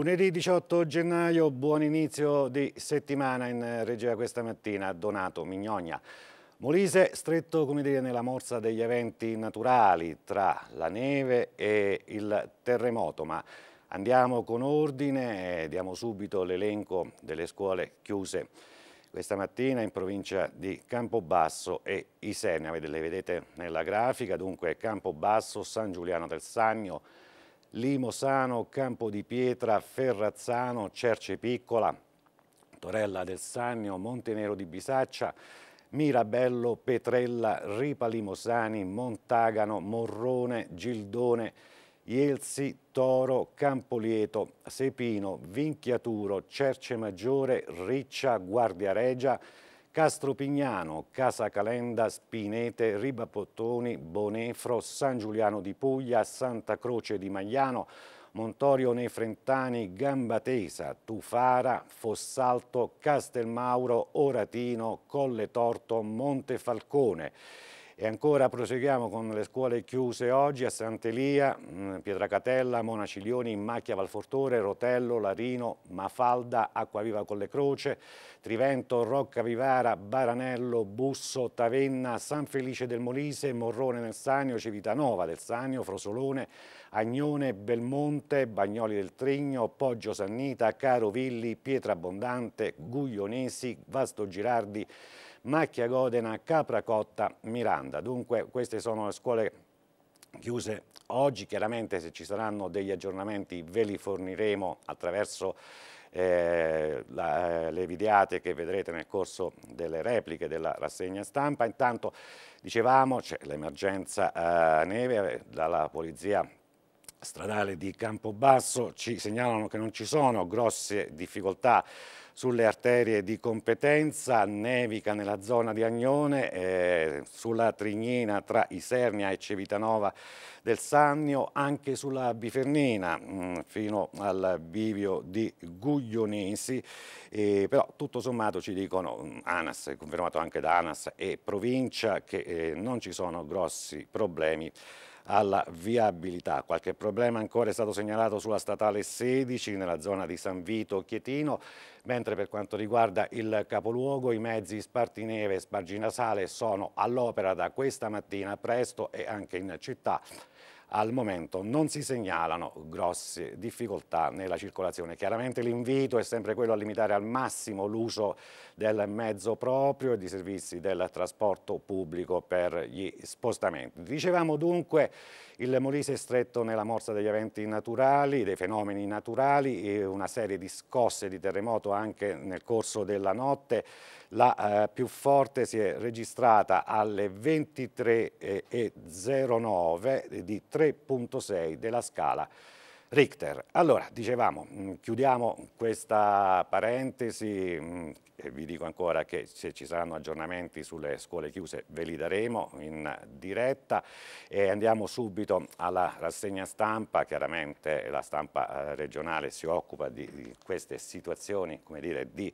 Lunedì 18 gennaio, buon inizio di settimana in eh, regia questa mattina, Donato Mignogna. Molise stretto come dire, nella morsa degli eventi naturali tra la neve e il terremoto, ma andiamo con ordine e diamo subito l'elenco delle scuole chiuse questa mattina in provincia di Campobasso e Isernia. Le vedete nella grafica, dunque Campobasso, San Giuliano del Sagno, Limosano, Campo di Pietra, Ferrazzano, Cerce Piccola, Torella del Sannio, Montenero di Bisaccia, Mirabello, Petrella, Ripa Limosani, Montagano, Morrone, Gildone, Ielsi, Toro, Campolieto, Sepino, Vinchiaturo, Cerce Maggiore, Riccia, Guardia Regia, Castro Pignano, Casa Calenda, Spinete, Ribapottoni, Bonefro, San Giuliano di Puglia, Santa Croce di Magliano, Montorio nei Frentani, Gambatesa, Tufara, Fossalto, Castelmauro, Oratino, Colle Torto, Monte Falcone. E ancora proseguiamo con le scuole chiuse oggi a Sant'Elia, mm, Pietracatella, Monaciglioni, Macchia Valfortore, Rotello, Larino, Mafalda, Acquaviva Colle Croce, Trivento, Rocca Vivara, Baranello, Busso, Tavenna, San Felice del Molise, Morrone del Sanio, Civitanova del Sanio, Frosolone, Agnone, Belmonte, Bagnoli del Trigno, Poggio Sannita, Carovilli, Pietra Abbondante, Guglionesi, Vasto Girardi, Macchia Godena, Capracotta, Miranda. Dunque queste sono le scuole chiuse oggi, chiaramente se ci saranno degli aggiornamenti ve li forniremo attraverso eh, la, eh, le videate che vedrete nel corso delle repliche della rassegna stampa. Intanto dicevamo c'è l'emergenza eh, neve eh, dalla polizia stradale di Campobasso, ci segnalano che non ci sono grosse difficoltà sulle arterie di competenza, nevica nella zona di Agnone, eh, sulla Trignina tra Isernia e Civitanova del Sannio, anche sulla Bifernina mh, mm, fino al bivio di Guglionesi, eh, però tutto sommato ci dicono mm, ANAS, confermato anche da ANAS e provincia, che eh, non ci sono grossi problemi alla viabilità. Qualche problema ancora è stato segnalato sulla statale 16 nella zona di San Vito Chietino, mentre per quanto riguarda il capoluogo i mezzi spartineve e Spargina Sale sono all'opera da questa mattina presto e anche in città al momento non si segnalano grosse difficoltà nella circolazione. Chiaramente l'invito è sempre quello a limitare al massimo l'uso del mezzo proprio e di servizi del trasporto pubblico per gli spostamenti. Dicevamo dunque il Molise è stretto nella morsa degli eventi naturali, dei fenomeni naturali, una serie di scosse di terremoto anche nel corso della notte. La eh, più forte si è registrata alle 23.09 di 3.6 della scala Richter. Allora, dicevamo, mm, chiudiamo questa parentesi mm, e vi dico ancora che se ci saranno aggiornamenti sulle scuole chiuse ve li daremo in diretta e andiamo subito alla rassegna stampa, chiaramente la stampa eh, regionale si occupa di queste situazioni, come dire, di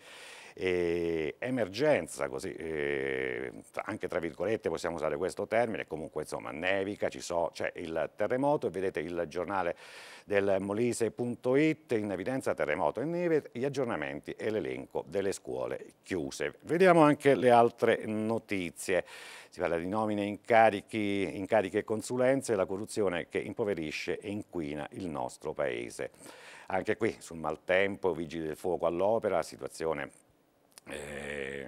eh, emergenza, così, eh, anche tra virgolette possiamo usare questo termine, comunque insomma nevica, ci so, c'è cioè, il terremoto, vedete il giornale del molise.it in evidenza terremoto e neve, gli aggiornamenti e l'elenco delle scuole chiuse. Vediamo anche le altre notizie, si parla di nomine, incarichi, incariche e consulenze, la corruzione che impoverisce e inquina il nostro paese. Anche qui sul maltempo, vigili del fuoco all'opera, situazione eh,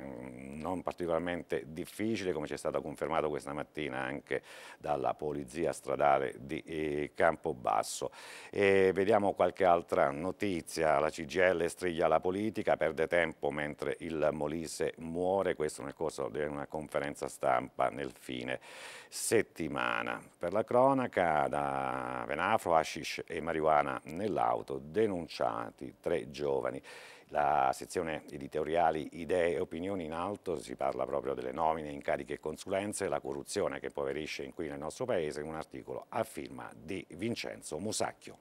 non particolarmente difficile, come ci è stato confermato questa mattina anche dalla Polizia Stradale di eh, Campobasso. E vediamo qualche altra notizia, la CGL striglia la politica, perde tempo mentre il Molise muore, questo nel corso di una conferenza stampa nel fine settimana. Per la cronaca da Venafro, Ashish e marijuana nell'auto, denunciati tre giovani. La sezione editoriali Idee e opinioni in alto si parla proprio delle nomine, incariche e consulenze, la corruzione che impoverisce qui nel nostro paese, un articolo a firma di Vincenzo Musacchio.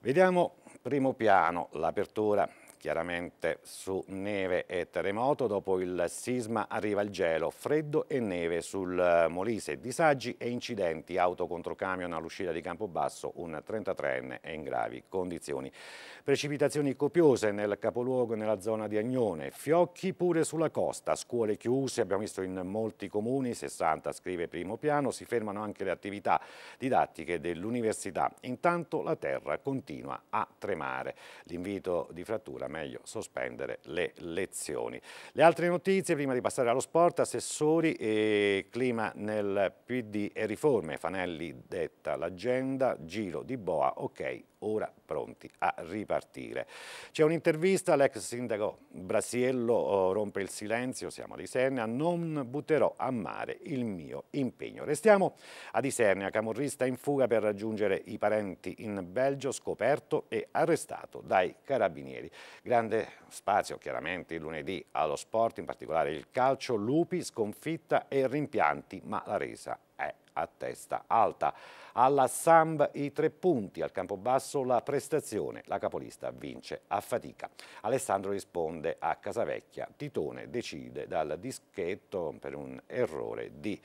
Vediamo primo piano l'apertura Chiaramente su neve e terremoto, dopo il sisma arriva il gelo, freddo e neve sul eh, Molise, disagi e incidenti, auto contro camion all'uscita di Campobasso, un 33enne è in gravi condizioni. Precipitazioni copiose nel capoluogo e nella zona di Agnone, fiocchi pure sulla costa, scuole chiuse, abbiamo visto in molti comuni, 60 scrive primo piano, si fermano anche le attività didattiche dell'università. Intanto la terra continua a tremare. L'invito di frattura meglio sospendere le lezioni. Le altre notizie, prima di passare allo sport, assessori e clima nel PD e riforme. Fanelli detta l'agenda, giro di boa, ok, ora pronti a ripartire. C'è un'intervista, l'ex sindaco Brasiello oh, rompe il silenzio, siamo a Isernia, non butterò a mare il mio impegno. Restiamo a Isernia, camorrista in fuga per raggiungere i parenti in Belgio, scoperto e arrestato dai carabinieri. Grande spazio chiaramente il lunedì allo sport, in particolare il calcio, lupi, sconfitta e rimpianti, ma la resa è a testa alta alla Samb i tre punti, al Campobasso la prestazione, la capolista vince a fatica. Alessandro risponde a Casavecchia, Titone decide dal dischetto per un errore di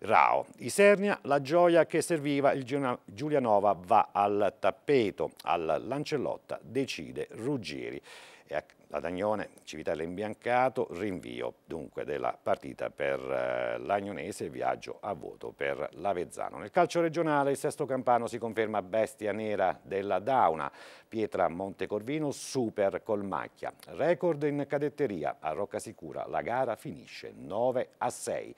Rao. Isernia, la gioia che serviva, il Giulianova va al tappeto, al Lancellotta decide Ruggeri. E Ladagnone, Civitella imbiancato, rinvio dunque della partita per eh, l'Agnonese viaggio a voto per l'Avezzano. Nel calcio regionale il sesto campano si conferma bestia nera della Dauna, Pietra Montecorvino super col macchia. record in cadetteria a Roccasicura, la gara finisce 9 a 6.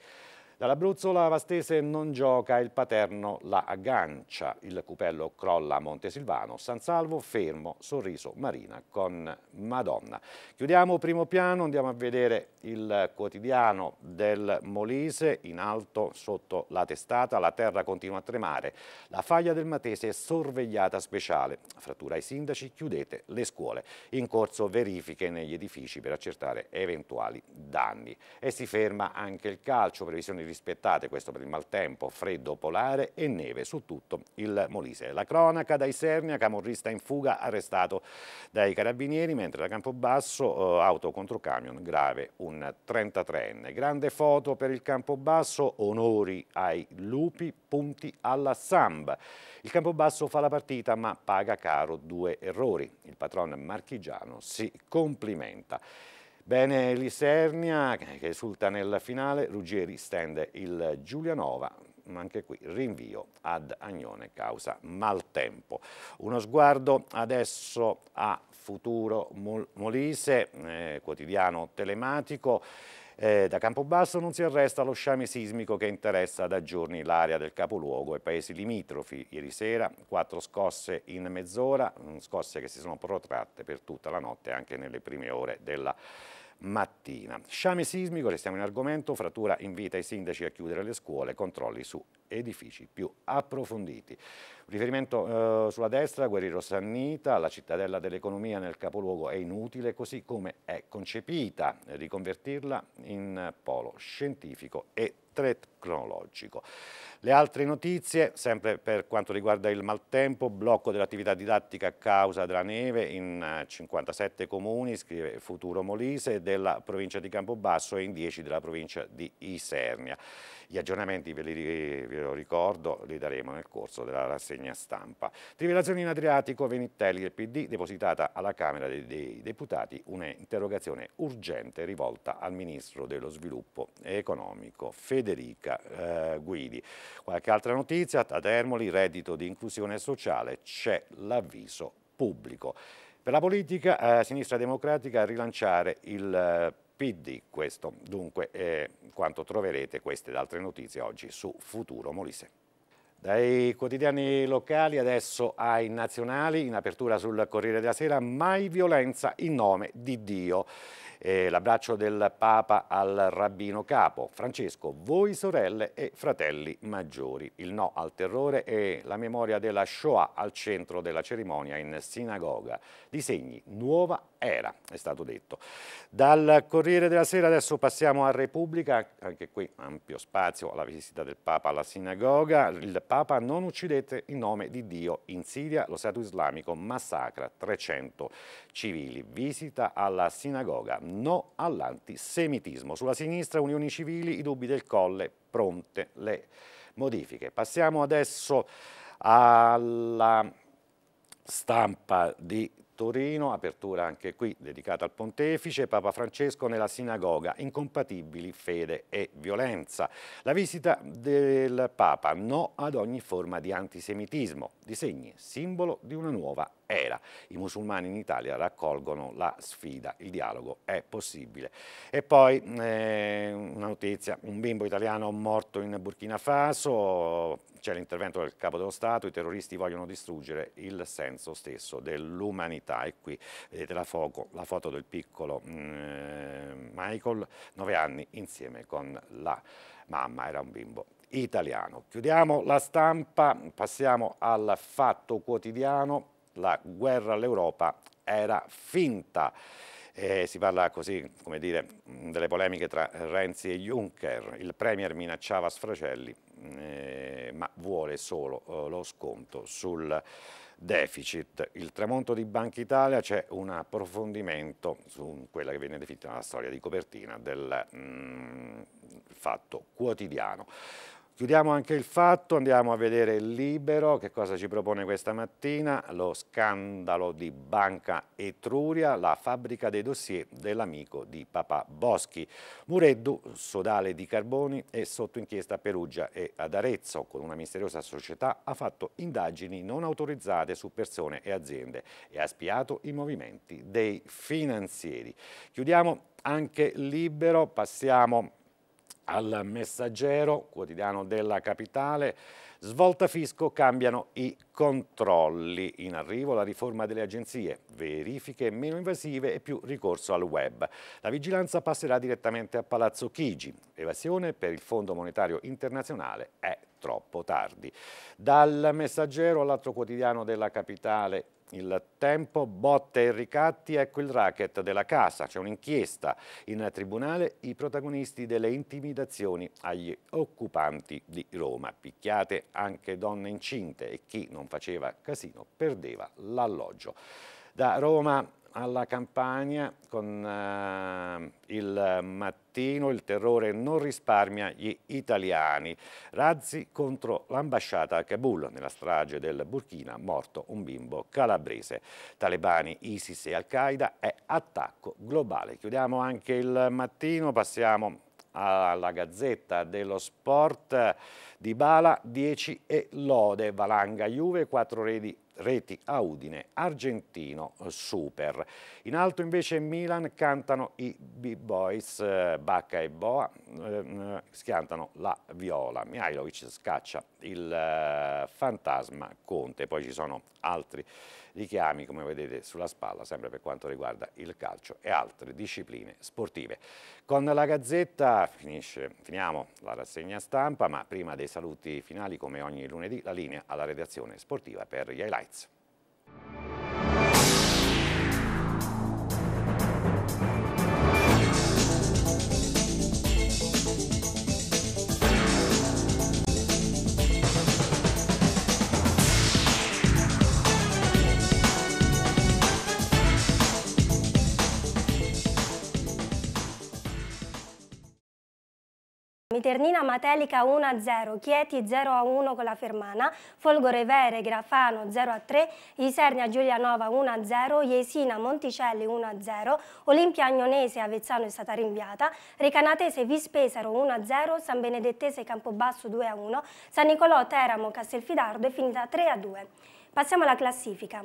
Dall'Abruzzo la Vastese non gioca, il Paterno la aggancia, il Cupello crolla a Montesilvano, San Salvo fermo, Sorriso Marina con Madonna. Chiudiamo primo piano, andiamo a vedere il quotidiano del Molise, in alto sotto la testata, la terra continua a tremare, la faglia del Matese è sorvegliata speciale, frattura ai sindaci, chiudete le scuole, in corso verifiche negli edifici per accertare eventuali danni. E si ferma anche il calcio, previsione di rispettate, questo per il maltempo, freddo polare e neve su tutto il Molise. La cronaca da Isernia, camorrista in fuga, arrestato dai carabinieri, mentre da Campobasso, eh, auto contro camion, grave un 33enne. Grande foto per il Campobasso, onori ai lupi, punti alla samba. Il Campobasso fa la partita ma paga caro due errori. Il patron marchigiano si complimenta. Bene Lisernia che esulta nella finale, Ruggeri stende il Giulianova, ma anche qui rinvio ad Agnone causa maltempo. Uno sguardo adesso a Futuro Molise, eh, quotidiano telematico, eh, da Campobasso non si arresta lo sciame sismico che interessa da giorni l'area del capoluogo e paesi limitrofi. Ieri sera quattro scosse in mezz'ora, mm, scosse che si sono protratte per tutta la notte anche nelle prime ore della mattina. Sciame sismico, restiamo in argomento, frattura invita i sindaci a chiudere le scuole, controlli su edifici più approfonditi. Riferimento eh, sulla destra, Guerriero Sannita, la cittadella dell'economia nel capoluogo è inutile così come è concepita, riconvertirla in polo scientifico e tecnologico. Le altre notizie, sempre per quanto riguarda il maltempo, blocco dell'attività didattica a causa della neve in 57 eh, comuni, scrive Futuro Molise, della provincia di Campobasso e in 10 della provincia di Isernia. Gli aggiornamenti ve li, ve lo ricordo, li daremo nel corso della rassegna stampa. Rivelazioni in Adriatico, Venitelli del PD, depositata alla Camera dei, dei Deputati un'interrogazione urgente rivolta al Ministro dello Sviluppo Economico Federica eh, Guidi. Qualche altra notizia, ad Ermoli reddito di inclusione sociale, c'è l'avviso pubblico. Per la politica, eh, Sinistra Democratica rilanciare il eh, PD, questo dunque è eh, quanto troverete queste ed altre notizie oggi su Futuro Molise. Dai quotidiani locali adesso ai nazionali, in apertura sul Corriere della Sera, mai violenza in nome di Dio eh, l'abbraccio del Papa al rabbino capo. Francesco, voi sorelle e fratelli maggiori, il no al terrore e la memoria della Shoah al centro della cerimonia in sinagoga. Disegni nuova era, è stato detto. Dal Corriere della Sera adesso passiamo a Repubblica, anche qui ampio spazio alla visita del Papa alla sinagoga. Il Papa non uccidete in nome di Dio. In Siria lo Stato islamico massacra 300 civili. Visita alla sinagoga, no all'antisemitismo. Sulla sinistra Unioni Civili, i dubbi del Colle, pronte le modifiche. Passiamo adesso alla stampa di Torino, apertura anche qui dedicata al pontefice, Papa Francesco nella sinagoga, incompatibili fede e violenza. La visita del Papa, no ad ogni forma di antisemitismo disegni, simbolo di una nuova era. I musulmani in Italia raccolgono la sfida, il dialogo è possibile. E poi eh, una notizia, un bimbo italiano morto in Burkina Faso, c'è l'intervento del capo dello Stato, i terroristi vogliono distruggere il senso stesso dell'umanità e qui vedete la, foco, la foto del piccolo eh, Michael, 9 anni, insieme con la mamma, era un bimbo italiano. Chiudiamo la stampa, passiamo al fatto quotidiano, la guerra all'Europa era finta. Eh, si parla così, come dire, delle polemiche tra Renzi e Juncker. Il Premier minacciava sfracelli, eh, ma vuole solo eh, lo sconto sul deficit. Il tramonto di Banca Italia c'è un approfondimento su quella che viene definita la storia di copertina del mh, mm, fatto quotidiano. Chiudiamo anche il fatto, andiamo a vedere il libero, che cosa ci propone questa mattina, lo scandalo di Banca Etruria, la fabbrica dei dossier dell'amico di papà Boschi, Mureddu, sodale di carboni e sotto inchiesta a Perugia e ad Arezzo, con una misteriosa società ha fatto indagini non autorizzate su persone e aziende e ha spiato i movimenti dei finanzieri. Chiudiamo anche libero, passiamo al Messaggero, quotidiano della capitale, svolta fisco cambiano i controlli. In arrivo la riforma delle agenzie, verifiche meno invasive e più ricorso al web. La vigilanza passerà direttamente a Palazzo Chigi. Evasione per il Fondo Monetario Internazionale è troppo tardi. Dal Messaggero all'altro quotidiano della capitale il tempo, botte e ricatti, ecco il racket della casa, c'è un'inchiesta in tribunale, i protagonisti delle intimidazioni agli occupanti di Roma, picchiate anche donne incinte e chi non faceva casino perdeva l'alloggio. Da Roma alla campagna con uh, il mattino il terrore non risparmia gli italiani. Razzi contro l'ambasciata a Kabul nella strage del Burkina, morto un bimbo calabrese. Talebani, ISIS e Al-Qaeda è attacco globale. Chiudiamo anche il mattino, passiamo alla Gazzetta dello Sport di Bala 10 e Lode, Valanga Juve 4 reti, reti a Udine, Argentino Super. In alto invece Milan cantano i B-Boys, Bacca e Boa, eh, schiantano la viola, Mihailovic scaccia il eh, fantasma Conte, poi ci sono altri richiami, come vedete, sulla spalla, sempre per quanto riguarda il calcio e altre discipline sportive. Con la Gazzetta finisce, finiamo la rassegna stampa, ma prima dei saluti finali, come ogni lunedì, la linea alla redazione sportiva per gli highlights. Miternina Matelica 1-0, Chieti 0-1 con la Fermana, Folgore Vere Grafano 0-3, Isernia Giulianova 1-0, Iesina Monticelli 1-0, Olimpia Agnonese Avezzano è stata rinviata, Recanatese Vispesaro 1-0, San Benedettese Campobasso 2-1, San Nicolò Teramo Castelfidardo è finita 3-2. Passiamo alla classifica.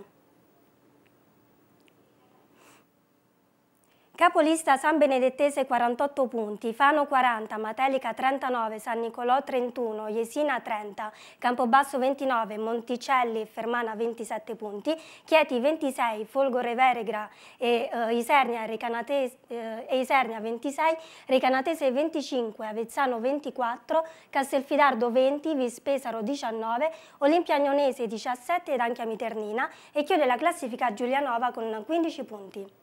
Capolista San Benedettese 48 punti, Fano 40, Matelica 39, San Nicolò 31, Jesina 30, Campobasso 29, Monticelli e Fermana 27 punti, Chieti 26, Folgore Veregra e eh, Isernia, Recanatese, eh, Isernia 26, Recanatese 25, Avezzano 24, Castelfidardo 20, Vispesaro 19, Olimpia Olimpiagnonese 17 ed anche Amiternina e chiude la classifica Giulianova con 15 punti.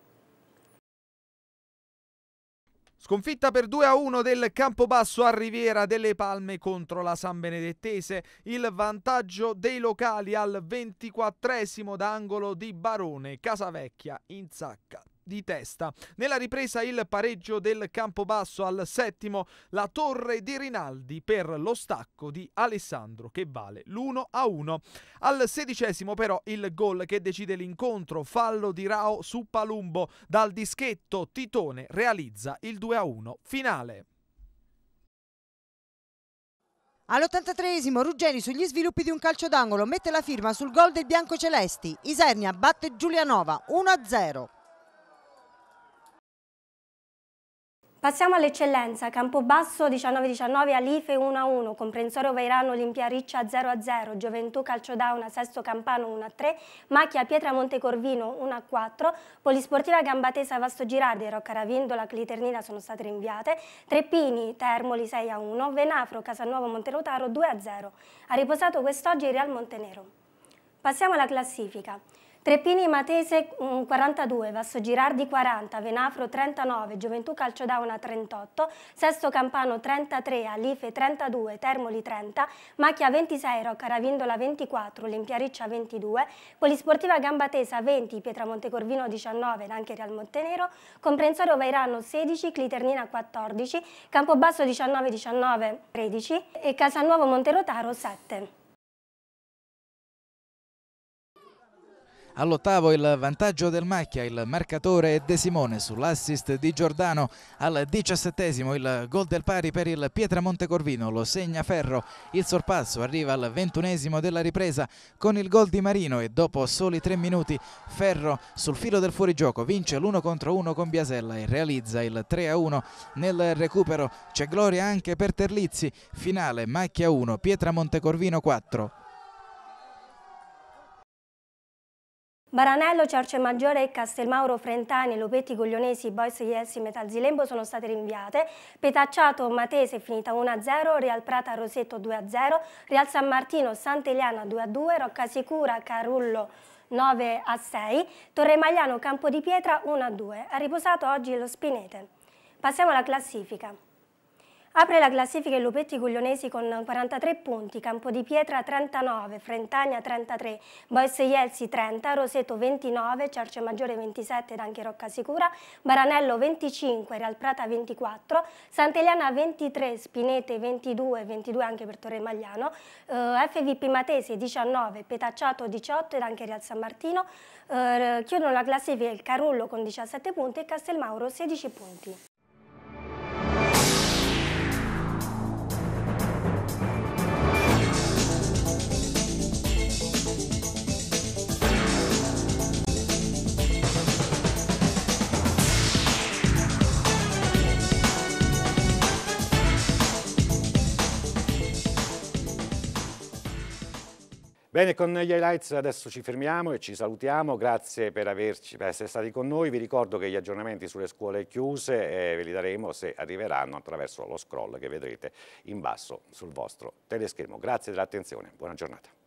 Sconfitta per 2-1 del Campobasso a Riviera delle Palme contro la San Benedettese, il vantaggio dei locali al 24 da angolo di Barone, Casavecchia in sacca di testa. Nella ripresa il pareggio del Campobasso al settimo, la torre di Rinaldi per lo stacco di Alessandro che vale l'1 a 1. Al sedicesimo però il gol che decide l'incontro, fallo di Rao su Palumbo, dal dischetto Titone realizza il 2 a 1 finale. All'83esimo Ruggeri sugli sviluppi di un calcio d'angolo mette la firma sul gol dei biancocelesti. Isernia batte Giulianova 1-0. Passiamo all'eccellenza, Campobasso 19-19, Alife 1-1, Comprensorio Veirano, Olimpia Riccia 0-0, Gioventù Calciodauna, Sesto Campano 1-3, Macchia Pietra Montecorvino 1-4, Polisportiva Gambatesa Vasto Girardi e Rocca Ravindola Cliternina sono state rinviate, Treppini Termoli 6-1, Venafro Casanuovo, Monterotaro 2-0. Ha riposato quest'oggi il Real Montenero. Passiamo alla classifica. Treppini Matese 42, mm, Vasso Girardi 40, Venafro 39, Gioventù Calciodauna 38, Sesto Campano 33, Alife 32, Termoli 30, Macchia 26, Roccaravindola 24, Lempiariccia 22, Polisportiva Gambatesa 20, Pietramonte Corvino 19, Nancheri al Montenero, Comprensorio Vairano 16, Cliternina 14, Campobasso 19, 19, 13 e Casalnuovo Monterotaro 7. All'ottavo il vantaggio del Macchia, il marcatore De Simone sull'assist di Giordano. Al diciassettesimo il gol del pari per il Pietramonte Corvino, lo segna Ferro. Il sorpasso arriva al ventunesimo della ripresa con il gol di Marino e dopo soli tre minuti Ferro sul filo del fuorigioco vince l'1 contro 1 con Biasella e realizza il 3 a 1. Nel recupero c'è gloria anche per Terlizzi, finale Macchia 1, Pietramonte Corvino 4. Baranello, Cerce Maggiore Castelmauro, Frentani, Lopetti, Coglionesi, Bois, Ielsi, Metalzilembo sono state rinviate. Petacciato, Matese finita 1-0, Real Prata, Rosetto 2-0, Real San Martino, Sant'Eliana 2-2, Rocca Sicura, Carullo 9 a 6, Torre Magliano, Campo di Pietra 1 a 2. Ha riposato oggi lo Spinete. Passiamo alla classifica. Apre la classifica i Lupetti Guglionesi con 43 punti, Campo di Pietra 39, Frentagna 33, Boisse Ielsi 30, Roseto 29, Cerce Maggiore 27 ed anche Rocca Sicura, Baranello 25, Real Prata 24, Sant'Eliana 23, Spinete 22, 22 anche per Torre Magliano, eh, FVP Matese 19, Petacciato 18 ed anche Real San Martino, eh, chiudono la classifica il Carullo con 17 punti e Castelmauro 16 punti. Bene, con gli highlights adesso ci fermiamo e ci salutiamo, grazie per, averci, per essere stati con noi, vi ricordo che gli aggiornamenti sulle scuole chiuse eh, ve li daremo se arriveranno attraverso lo scroll che vedrete in basso sul vostro teleschermo. Grazie dell'attenzione, buona giornata.